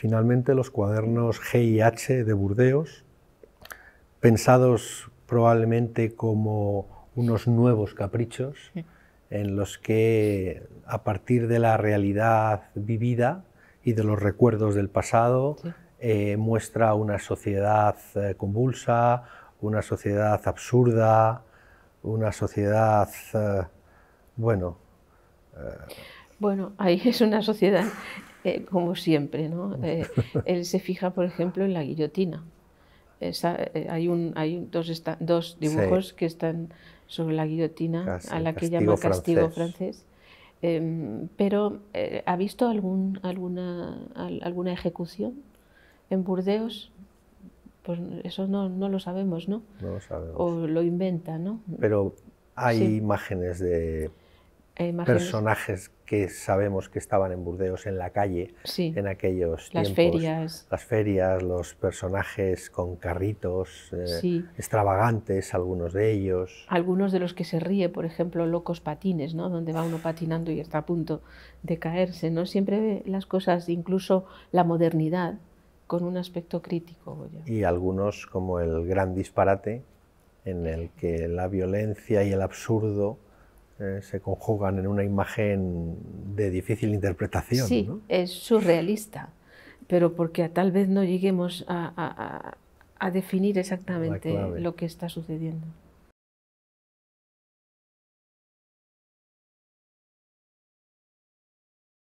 finalmente los cuadernos G y H de Burdeos, pensados probablemente como unos nuevos caprichos en los que a partir de la realidad vivida y de los recuerdos del pasado eh, muestra una sociedad eh, convulsa, una sociedad absurda, una sociedad, eh, bueno... bueno, ahí es una sociedad eh, como siempre. ¿no? Eh, él se fija, por ejemplo, en la guillotina. Eh, hay, un, hay dos, dos dibujos que están sobre la guillotina, a la que llama castigo francés. Em, pero, ¿ha visto algún, alguna, alguna ejecución en Burdeos? Pues eso no, lo sabemos, ¿no? No lo sabemos. O lo inventa, ¿no? Pero hay imágenes de e personajes que sabemos que estaban en Burdeos en la calle en aquellos las Ferias. Las ferias, los personajes con carritos eh, extravagantes, algunos de ellos. Algunos de los que se ríe, por ejemplo, locos patines, ¿no? Donde va uno patinando y está a punto de caerse, ¿no? Siempre las cosas, incluso la modernidad, con un aspecto crítico. Y algunos como el gran disparate en el que la violencia y el absurdo eh, se conjugan en una imagen de difícil interpretación. Sí, es surrealista, pero porque tal vez no lleguemos a, a definir exactamente lo que está sucediendo.